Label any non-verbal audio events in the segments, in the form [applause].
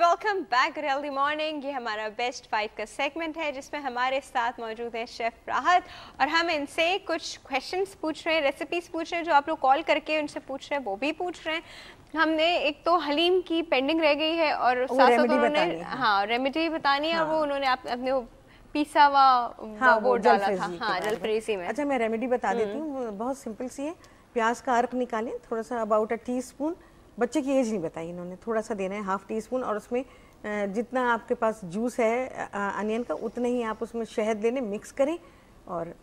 Welcome back रेल्दी morning ये हमारा best five का सेगमेंट है जिसमें हमारे साथ मौजूद है शेफ राहत और हम इनसे कुछ क्वेश्चंस पूछ रहे हैं रेसिपीज़ पूछ रहे हैं जो आप लोग कॉल करके उनसे पूछ रहे हैं वो भी पूछ रहे हैं हमने एक तो हलीम की पेंडिंग रह गई है और साथ उन्होंने हाँ रेमेडी बतानी है और वो हाँ। उन्होंने अपने पिसा हुआ हाँ, वो डाला था हाँ जलफ्रेजी में अच्छा मैं रेमेडी बता देती हम्म। हूँ बहुत सिंपल सी है प्याज का अर्क निकालें थोड़ा सा अबाउट अ टी बच्चे की एज नहीं बताई इन्होंने थोड़ा सा देना है हाफ टी स्पून और उसमें जितना आपके पास जूस है अनियन का उतना ही आप उसमें शहद लेने मिक्स करें और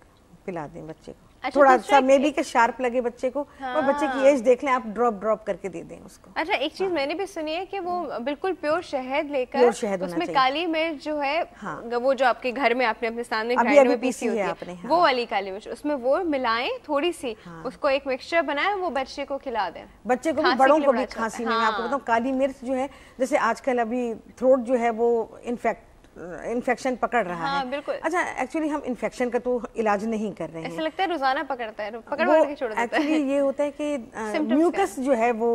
पिला दें बच्चे को अच्छा, थोड़ा सा मे बी के शार्प लगे बच्चे को हाँ। और बच्चे की हाँ। एज देख लें आप ड्रॉप ड्रॉप करके दे दें उसको अच्छा एक चीज हाँ। मैंने भी सुनी है कि वो हाँ। बिल्कुल प्योर शहद लेकर प्योर शहद उसमें काली मिर्च जो है हाँ। वो जो आपके घर में आपने अपने सामने अभी अभी में पीसी होती है आपने हाँ। वो वाली काली मिर्च उसमें वो मिलाए थोड़ी सी हाँ। उसको एक मिक्सचर बनाए वो बच्चे को खिला दे बच्चे को भी बड़ों को भी तो खांसी में आपको बताऊँ काली मिर्च जो है जैसे आजकल अभी थ्रोट जो है वो इनफेक्ट इन्फेक्शन पकड़ रहा हाँ, है बिल्कुल अच्छा एक्चुअली हम इन्फेक्शन का तो इलाज नहीं कर रहे हैं ऐसा लगता है रोजाना पकड़ता है पकड़ के छोड़ देता एक्चुअली ये होता है कि म्यूकस [laughs] जो है वो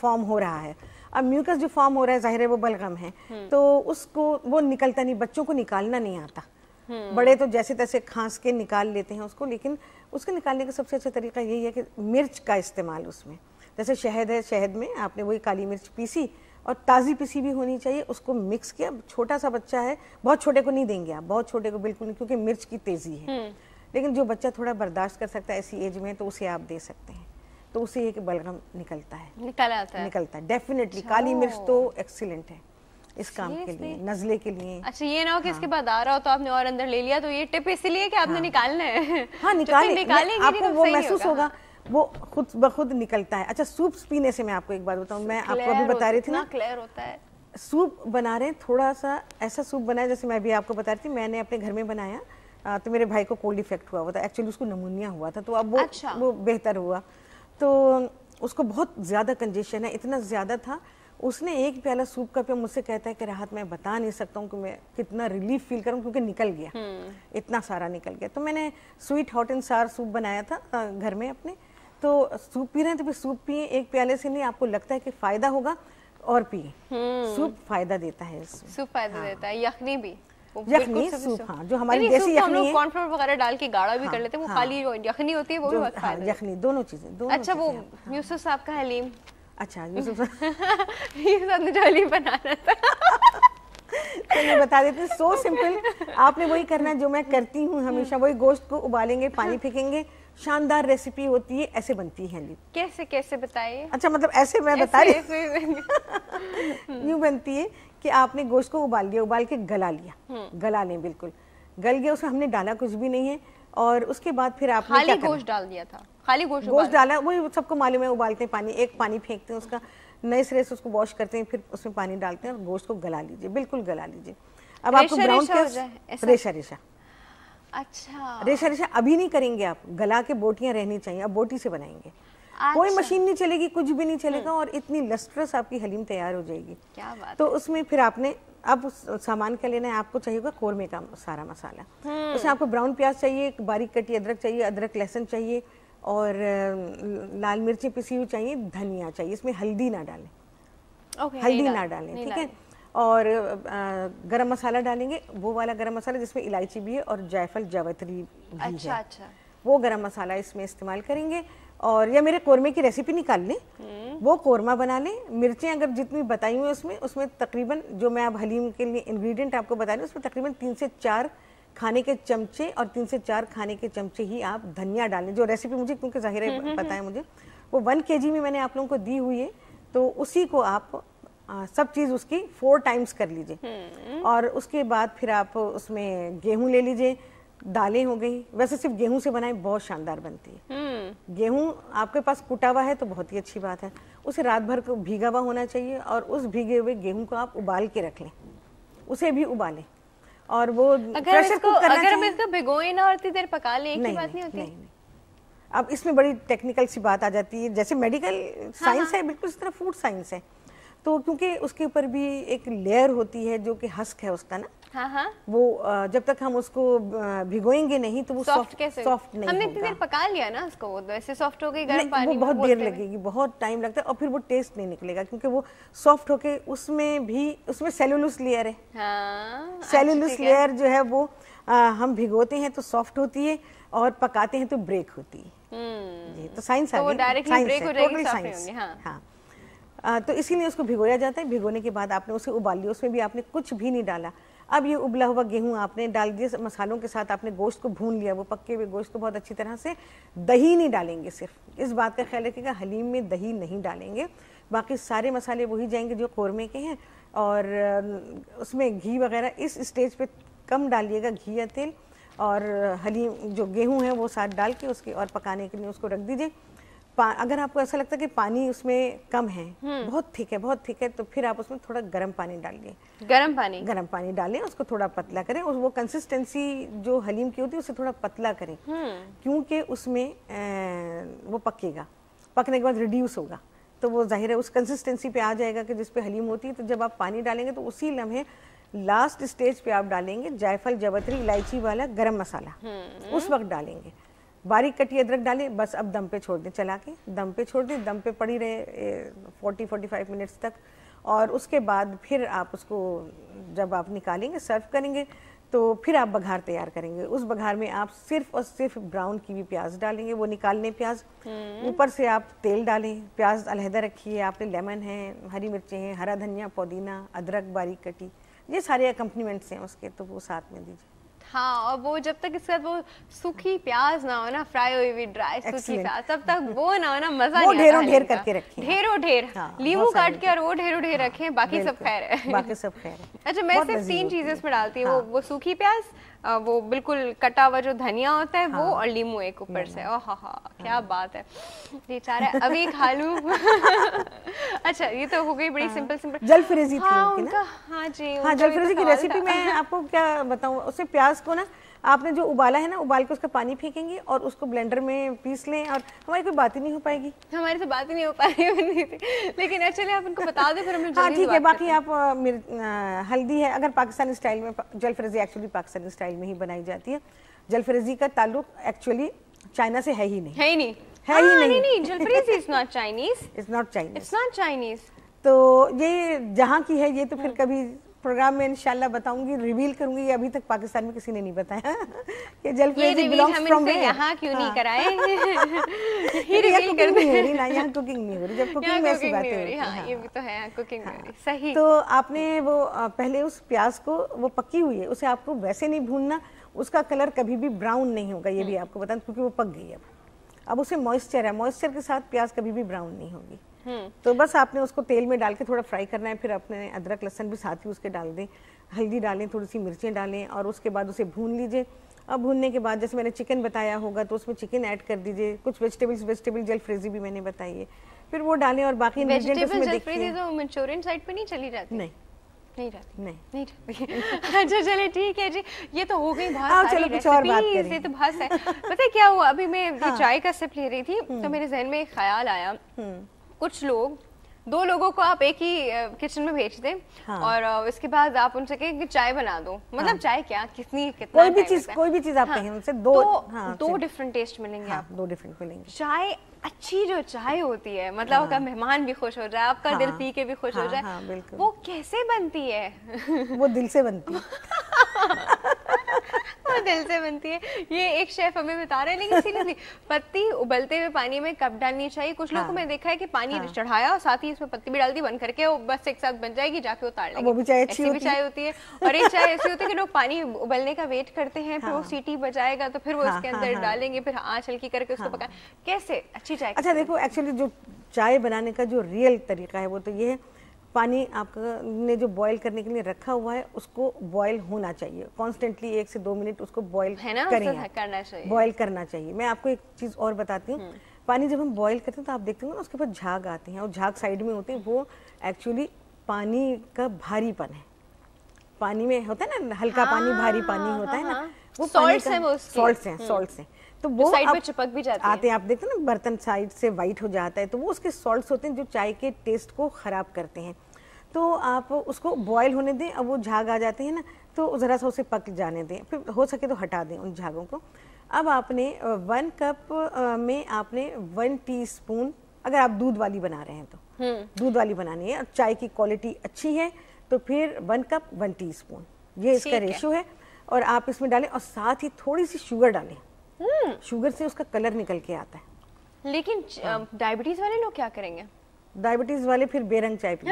फॉर्म हो रहा है अब म्यूकस जो फॉर्म हो रहा है जाहिर है वो बलगम है हम्म। तो उसको वो निकलता नहीं बच्चों को निकालना नहीं आता हम्म। बड़े तो जैसे तैसे खांस के निकाल लेते हैं उसको लेकिन उसके निकालने का सबसे अच्छा तरीका यही है कि मिर्च का इस्तेमाल उसमें जैसे शहद है शहद में आपने वही काली मिर्च पीसी और ताज़ी पिसी भी होनी चाहिए उसको मिक्स किया छोटा सा बच्चा है बहुत छोटे को नहीं देंगे आप बहुत छोटे को बिल्कुल नहीं क्योंकि मिर्च की तेज़ी है हम्म। लेकिन जो बच्चा थोड़ा बर्दाश्त कर सकता है ऐसी एज में तो उसे आप दे सकते हैं तो उसे एक बलगम निकलता है निकल आता है निकलता है डेफिनेटली अच्छा। काली मिर्च तो एक्सीलेंट है इस काम के लिए नजले के लिए अच्छा ये ना हो कि हाँ। इसके बाद आ रहा हो तो आपने और अंदर ले लिया तो ये टिप इसलिए कि आपने हाँ। निकालना है हाँ निकाले निकालेंगे आपको तो वो महसूस होगा वो खुद ब खुद निकलता है अच्छा सूप पीने से मैं आपको एक बात बताऊँ मैं आपको अभी बता रही थी ना क्लियर हाँ, होता है सूप बना रहे हैं थोड़ा सा ऐसा सूप बनाया जैसे मैं अभी आपको बता रही थी मैंने अपने घर में बनाया तो मेरे भाई को कोल्ड इफेक्ट हुआ हुआ था एक्चुअली उसको नमूनिया हुआ था तो अब वो अच्छा। वो बेहतर हुआ तो उसको बहुत ज़्यादा कंजेशन है इतना ज़्यादा था उसने एक प्याला सूप का पिया मुझसे कहता है कि राहत मैं बता नहीं सकता हूँ कि मैं कितना रिलीफ फील करूँ क्योंकि निकल गया हम्म। इतना सारा निकल गया तो मैंने sweet hot and sour soup बनाया था घर में अपने तो सूप पी रहे हैं तो फिर सूप पिए एक प्याले से नहीं आपको लगता है कि फायदा होगा और पिए हम्म। सूप फायदा देता है सूप फायदा हाँ। देता है यखनी भी यखनी सूप हाँ जो हमारी देसी तो यखनी है कॉर्नफ्लोर वगैरह डाल के गाढ़ा भी हाँ, कर लेते हैं वो हाँ। खाली जो यखनी होती है वो भी बहुत फायदा यखनी दोनों चीजें दोनों अच्छा वो यूसुफ साहब का हलीम अच्छा यूसुफ साहब [laughs] ये सब जो हलीम बनाना था [laughs] चलिए बता देते सो सिंपल आपने वही करना है जो मैं करती हूँ [laughs] हम्म। हमेशा वही गोश्त को उबालेंगे पानी फेंकेंगे शानदार रेसिपी होती है ऐसे बनती है लीप कैसे कैसे बताइए अच्छा मतलब ऐसे मैं बता रही यूँ [laughs] बनती है कि आपने गोश्त को उबाल लिया उबाल के गला लिया हम्म। गला लें बिल्कुल गल गया उसमें हमने डाला कुछ भी नहीं है और उसके बाद फिर आपने खाली गोश्त डाल दिया था खाली गोश्त गोश्त डाला वही सबको मालूम है उबालते हैं पानी एक पानी फेंकते हैं उसका नए सिरे से उसको वॉश करते हैं फिर उसमें पानी डालते हैं और गोश्त को गला लीजिए बिल्कुल गला लीजिए अब आपको ब्राउन रेशा रेशा अच्छा रेशा रेशा अभी नहीं करेंगे आप गला के बोटियां रहनी चाहिए आप बोटी से बनाएंगे अच्छा। कोई मशीन नहीं चलेगी कुछ भी नहीं चलेगा हम्म। और इतनी लस्ट्रस आपकी हलीम तैयार हो जाएगी क्या बात तो उसमें फिर आपने अब सामान क्या लेना है आपको चाहिए होगा कोरमे का सारा मसाला हम्म। उसमें आपको ब्राउन प्याज चाहिए बारीक कटी अदरक चाहिए अदरक लहसुन चाहिए और लाल मिर्ची पिसी हुई चाहिए धनिया चाहिए इसमें हल्दी ना डालें हल्दी ना डालें ठीक है और गरम मसाला डालेंगे वो वाला गरम मसाला जिसमें इलायची भी है और जायफल जावत्री भी अच्छा है। अच्छा वो गरम मसाला इसमें इस्तेमाल करेंगे और या मेरे कोरमे की रेसिपी निकाल लें हम्म। वो कोरमा बना लें मिर्चें अगर जितनी बताई हुई उसमें उसमें तकरीबन जो मैं अब हलीम के लिए इंग्रेडिएंट आपको बता रही उसमें तकरीबन तीन से चार खाने के चमचे और तीन से चार खाने के चमचे ही आप धनिया डालें जो रेसिपी मुझे क्योंकि जाहिर है पता हम्म, हम्म, है मुझे वो वन के में मैंने आप लोगों को दी हुई है तो उसी को आप आ, सब चीज़ उसकी फोर टाइम्स कर लीजिए और उसके बाद फिर आप उसमें गेहूं ले लीजिए दालें हो गई वैसे सिर्फ गेहूं से बनाए बहुत शानदार बनती है हम्म। गेहूं आपके पास कुटा हुआ है तो बहुत ही अच्छी बात है उसे रात भर को भीगा हुआ होना चाहिए और उस भीगे हुए गेहूं को आप उबाल के रख लें उसे भी उबालें और वो अगर इसको, अगर हम इसको भिगोए ना और इतनी देर पका लें नहीं, बात नहीं होती नहीं, नहीं। अब इसमें बड़ी टेक्निकल सी बात आ जाती है जैसे मेडिकल साइंस हाँ, हाँ। है बिल्कुल इस तरह फूड साइंस है तो क्योंकि उसके ऊपर भी एक लेयर होती है जो कि हस्क है उसका ना हाँ हाँ। वो जब तक हम उसको भिगोएंगे नहीं तो वो सॉफ्ट कैसे सॉफ्ट नहीं हमने इतनी देर पका लिया ना उसको वो तो ऐसे सॉफ्ट हो गई गर्म पानी वो बहुत देर लगेगी बहुत टाइम लगता है और फिर वो टेस्ट नहीं निकलेगा क्योंकि वो सॉफ्ट होके उसमें भी उसमें सेलुलस लेयर है हाँ, सेलुलस लेयर जो है वो हम भिगोते हैं तो सॉफ्ट होती है और पकाते हैं तो ब्रेक होती है हम्म। तो साइंस तो डायरेक्टली ब्रेक हो जाएगी हाँ, हाँ। तो इसीलिए उसको भिगोया जाता है भिगोने के बाद आपने उसे उबाल लिया उसमें भी आपने कुछ भी नहीं डाला अब ये उबला हुआ गेहूं आपने डाल दिया मसालों के साथ आपने गोश्त को भून लिया वो पक्के हुए गोश्त को बहुत अच्छी तरह से दही नहीं डालेंगे सिर्फ इस बात का ख्याल रखिएगा हलीम में दही नहीं डालेंगे बाकी सारे मसाले वही जाएंगे जो कौरमे के हैं और उसमें घी वगैरह इस स्टेज पे कम डालिएगा घी या तेल और हलीम जो गेहूं है वो साथ डाल के उसके और पकाने के लिए उसको रख दीजिए अगर आपको ऐसा लगता है कि पानी उसमें कम है हम्म। बहुत थिक है बहुत थिक है तो फिर आप उसमें थोड़ा गर्म पानी डालिए गर्म पानी गर्म पानी डालें उसको थोड़ा पतला करें और वो कंसिस्टेंसी जो हलीम की होती है उसे थोड़ा पतला करें हम्म। क्योंकि उसमें वो पकेगा पकने के बाद रिड्यूस होगा तो वो जाहिर है उस कंसिस्टेंसी पे आ जाएगा कि जिसपे हलीम होती है तो जब आप पानी डालेंगे तो उसी लम्हे लास्ट स्टेज पे आप डालेंगे जायफल जबतरी इलायची वाला गरम मसाला हम्म। उस वक्त डालेंगे बारीक कटी अदरक डालें बस अब दम पे छोड़ दें चला के दम पे छोड़ दें दम पे पड़ी रहे 40 45 मिनट्स तक और उसके बाद फिर आप उसको जब आप निकालेंगे सर्व करेंगे तो फिर आप बघार तैयार करेंगे उस बघार में आप सिर्फ और सिर्फ ब्राउन की भी प्याज डालेंगे वो निकाल लें प्याज हम्म। ऊपर से आप तेल डालें प्याज अलहदा रखिए आपने लेमन है हरी मिर्चें हैं हरा धनिया पुदीना अदरक बारीक कटी ये सारे अकम्पनीमेंट्स हैं उसके तो वो साथ में दीजिए हाँ और वो जब तक इसके साथ वो सूखी प्याज ना हो ना फ्राई हुई हुई ड्राई सूखी प्याज तब तक [laughs] वो ना हो ना मजा वो ढेरों ढेर करके रखें ढेरों ढेर हाँ, लीमू काट के और वो ढेरों ढेर रखें बाकी सब खैर है बाकी सब खैर है [laughs] अच्छा मैं सिर्फ तीन चीजें इसमें डालती हूँ हाँ। वो सूखी प्याज वो बिल्कुल कटा हुआ जो धनिया होता है हाँ। वो और लीमू एक ऊपर से ओ हा हा क्या हाँ। बात है बेचारा अभी खा लू [laughs] अच्छा ये तो हो गई बड़ी हाँ। सिंपल सिंपल जल फ्रेजी हाँ, थी उनका हाँ जी हाँ जल फ्रेजी तो की रेसिपी मैं आपको क्या बताऊँ उससे प्याज को ना आपने जो उबाला है ना उबाल के उसका पानी फेंकेंगे और उसको ब्लेंडर में पीस लें और हमारी कोई बात ही नहीं हो पाएगी हमारे से तो बात ही नहीं हो पाएगी लेकिन अच्छा, चले आप उनको बता दें फिर हम हाँ ठीक है बाकी आप हल्दी है अगर पाकिस्तानी स्टाइल में जलफ्रेजी एक्चुअली पाकिस्तानी स्टाइल में ही बनाई जाती है जलफ्रेजी का ताल्लुक एक्चुअली चाइना से है ही नहीं है ही नहीं है ही हाँ, नहीं नहीं jalfrezi is not Chinese is not Chinese it's not Chinese तो ये जहाँ की है ये तो फिर हाँ। कभी प्रोग्राम में इनशाला बताऊंगी रिवील करूंगी ये अभी तक पाकिस्तान में किसी ने नहीं बताया कि [laughs] जल यहां क्यों नहीं हाँ। कराए [laughs] ये [laughs] रिवील ना कुकिंग नहीं हो रही जब कुकिंग में ऐसी हो रही हाँ, ये हाँ। भी तो है कुकिंग सही तो आपने वो पहले उस प्याज को वो पकी हुई है उसे आपको वैसे नहीं भूनना उसका कलर कभी भी ब्राउन नहीं होगा ये भी हम्म। आपको बताना क्योंकि वो पक गई अब अब उसे मॉइस्चर है मॉइस्चर के साथ प्याज कभी भी ब्राउन नहीं होगी तो बस आपने उसको तेल में डाल के थोड़ा फ्राई करना है फिर आपने अदरक लहसन भी साथ ही उसके डाल दें हल्दी डालें थोड़ी सी मिर्चें डालें और उसके बाद उसे भून लीजिए अब भूनने के बाद जैसे मैंने चिकन बताया होगा तो उसमें चिकन ऐड कर दीजिए कुछ वेजिटेबल्स वेजिटेबल जल फ्रेजी भी मैंने बताई है फिर वो डालें और बाकी मंचूरियन साइड तो पे नहीं चली जाती नहीं नहीं नहीं नहीं [laughs] अच्छा चले ठीक है जी ये तो हो गई बहुत कुछ और बात तो पता क्या हुआ अभी मैं हाँ। चाय का सिप ले रही थी तो हम्म। मेरे जहन में एक ख्याल आया हम्म। कुछ लोग दो लोगों को आप एक ही किचन में भेज दें हाँ। और उसके बाद आप उनसे कहें कि चाय बना दो मतलब हाँ। चाय क्या कितनी कितना कोई भी चीज कोई भी चीज आप हाँ। कहें हाँ। उनसे दो तो, हाँ, दो डिफरेंट टेस्ट मिलेंगे हाँ, आप दो डिफरेंट मिलेंगे चाय अच्छी जो चाय होती है मतलब हाँ, आपका मेहमान भी खुश हो जाए आपका हाँ, दिल पी के भी खुश हाँ, हो जाए हाँ, वो कैसे बनती है वो दिल से बनती है [laughs] दिल से बनती है ये एक शेफ हमें बता रहे हैं लेकिन सीरियसली पत्ती उबलते हुए पानी में कब डालनी चाहिए कुछ लोगों को हाँ। मैं देखा है कि पानी हाँ। चढ़ाया और साथ ही इसमें पत्ती भी डाल दी बंद करके वो बस एक साथ बन जाएगी जाके उतार लेंगे वो भी चाय अच्छी भी चाय होती है और एक चाय ऐसी होती है कि लोग पानी उबलने का वेट करते हैं फिर वो हाँ। सीटी बजाएगा तो फिर वो हाँ, इसके अंदर डालेंगे फिर आँच हल्की करके उसको पकाए कैसे अच्छी चाय अच्छा देखो एक्चुअली जो चाय बनाने का जो रियल तरीका है वो तो ये है पानी आपका ने जो बॉईल करने के लिए रखा हुआ है उसको बॉईल होना चाहिए कॉन्स्टेंटली एक से दो मिनट उसको बॉईल करना चाहिए बॉईल करना चाहिए मैं आपको एक चीज़ और बताती हूँ हम्म। पानी जब हम बॉईल करते हैं तो आप देखते हो ना उसके पास झाग आते हैं और झाग साइड में होते हैं वो एक्चुअली पानी का भारीपन है पानी में होता है ना हल्का हाँ, पानी भारी पानी हाँ, होता हाँ, है ना हाँ। वो सॉल्ट है सॉल्ट है सॉल्ट है तो वो साइड पे चिपक भी जाते आते हैं आप देखते हैं ना बर्तन साइड से वाइट हो जाता है तो वो उसके सॉल्ट होते हैं जो चाय के टेस्ट को ख़राब करते हैं तो आप उसको बॉयल होने दें अब वो झाग आ जाते हैं ना तो ज़रा सा उसे पक जाने दें फिर हो सके तो हटा दें उन झागों को अब आपने वन कप में आपने वन स्पून अगर आप दूध वाली बना रहे हैं तो हम्म। दूध वाली बनानी है और चाय की क्वालिटी अच्छी है तो फिर वन कप वन स्पून ये इसका रेशो है और आप इसमें डालें और साथ ही थोड़ी सी शुगर डालें शुगर से उसका कलर निकल के आता है लेकिन डायबिटीज वाले लोग क्या करेंगे डायबिटीज वाले फिर बेरंग चाय पी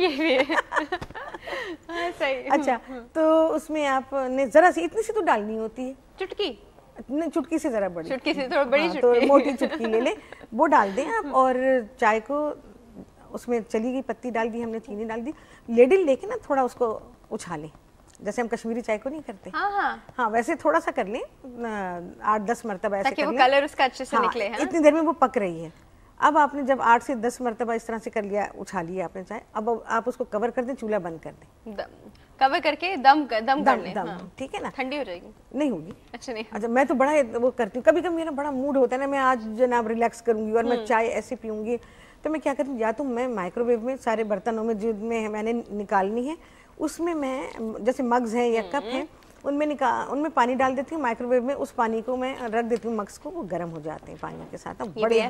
[laughs] ये हाँ, सही अच्छा हम्म, हम्म। तो उसमें आपने जरा सी इतनी सी तो डालनी होती है चुटकी चुटकी से जरा बड़ी चुटकी से थोड़ा बड़ी हाँ, तो मोटी चुटकी ले ले [laughs] वो डाल दें आप हम्म। और चाय को उसमें चली गई पत्ती डाल दी हमने चीनी डाल दी लेडिल लेके ना थोड़ा उसको उछालें जैसे हम कश्मीरी चाय को नहीं करते हाँ हाँ हाँ वैसे थोड़ा सा कर लें आठ दस मरतबा ऐसे कर वो कलर उसका अच्छे से हाँ, निकले हाँ? इतनी देर में वो पक रही है अब आपने जब आठ से दस मरतबा इस तरह से कर लिया उछा लिया आपने चाय अब आप उसको कवर कर दें चूल्हा बंद कर दें कवर करके दम कर, दम, दम कर लें दम हाँ। ठीक है ना ठंडी हो जाएगी नहीं होगी अच्छा नहीं अच्छा मैं तो बड़ा वो करती हूँ कभी कभी मेरा बड़ा मूड होता है ना मैं आज जनाब रिलैक्स करूंगी और मैं हम्म। चाय ऐसे पीऊंगी तो मैं क्या करती या तो मैं माइक्रोवेव में सारे बर्तनों में जिनमें मैंने निकालनी है उसमें मैं जैसे मग्स हैं या कप हैं उनमें निकाल उनमें पानी डाल देती हूँ माइक्रोवेव में उस पानी को मैं रख देती हूँ मग्स को वो गर्म हो जाते हैं पानी के साथ अब बड़े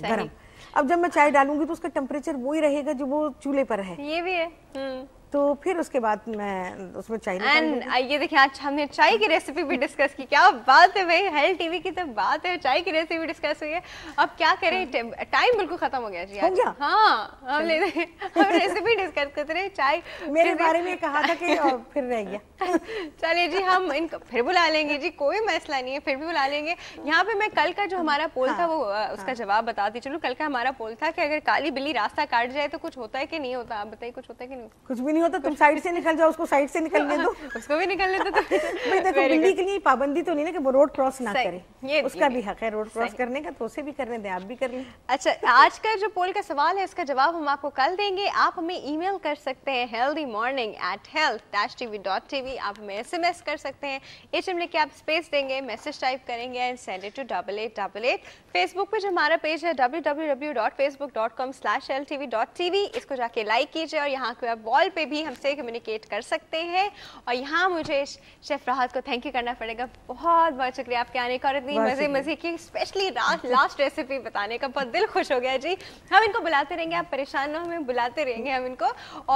गर्म अब जब मैं चाय डालूंगी तो उसका टेम्परेचर वही रहेगा जो वो चूल्हे पर है ये भी है हम्म। तो फिर उसके बाद मैं उसमें चाय एंड ये देखिए आज हमने चाय की रेसिपी भी डिस्कस की क्या बात है भाई हेल्थ टीवी की तो बात है चाय की रेसिपी डिस्कस हुई है अब क्या करें टाइम हाँ। बिल्कुल खत्म हो गया जी हाँ तो, हम ले हम रेसिपी डिस्कस करते रहे चाय [laughs] मेरे बारे में कहा था कि [laughs] फिर रह गया [laughs] चलिए जी हम इनको फिर बुला लेंगे जी कोई मसला नहीं है फिर भी बुला लेंगे यहाँ पे मैं कल का जो हमारा पोल था हाँ। वो उसका हाँ। जवाब बताती चलो कल का हमारा पोल था कि अगर काली बिल्ली रास्ता काट जाए तो कुछ होता है कि नहीं होता आप बताइए कुछ होता है कि नहीं कुछ भी नहीं होता तुम साइड से निकल जाओ उसको साइड से निकलने दो [laughs] उसको भी निकलने दो तो [laughs] भाई देखो बिल्ली के लिए पाबंदी तो नहीं ना कि वो रोड क्रॉस ना करे उसका भी हक है रोड क्रॉस करने का तो उसे भी करने दें आप भी कर लें अच्छा आज का जो पोल का सवाल है इसका जवाब हम आपको कल देंगे आप हमें ईमेल कर सकते हैं healthy morning at health dash T V dot T V आप हमें एस एम एस कर सकते हैं एच एम लिख आप स्पेस देंगे मैसेज टाइप करेंगे and send it to double eight double eight Facebook पर जो हमारा पेज है W W W dot Facebook dot com slash L T V dot T V इसको जाके लाइक कीजिए और यहाँ के आप वॉल पे पे भी हमसे कम्युनिकेट कर सकते हैं और यहाँ मुझे शेफ राहत को थैंक यू करना पड़ेगा बहुत बहुत शुक्रिया आपके आने का और इतनी मज़े मज़े की स्पेशली लास्ट रेसिपी बताने का बहुत दिल खुश हो गया जी हम इनको बुलाते रहेंगे आप परेशान ना हमें बुलाते रहेंगे हम इनको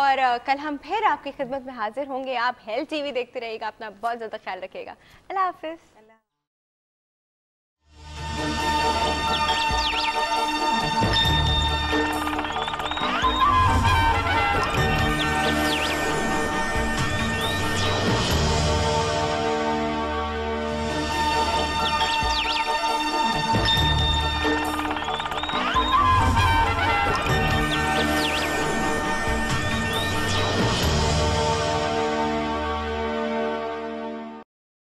और कल हम फिर आपकी खिदमत में हाजिर होंगे आप हेल्थ टीवी देखते रहिएगा अपना बहुत ज़्यादा ख्याल रखिएगा अल्लाह हाफिज़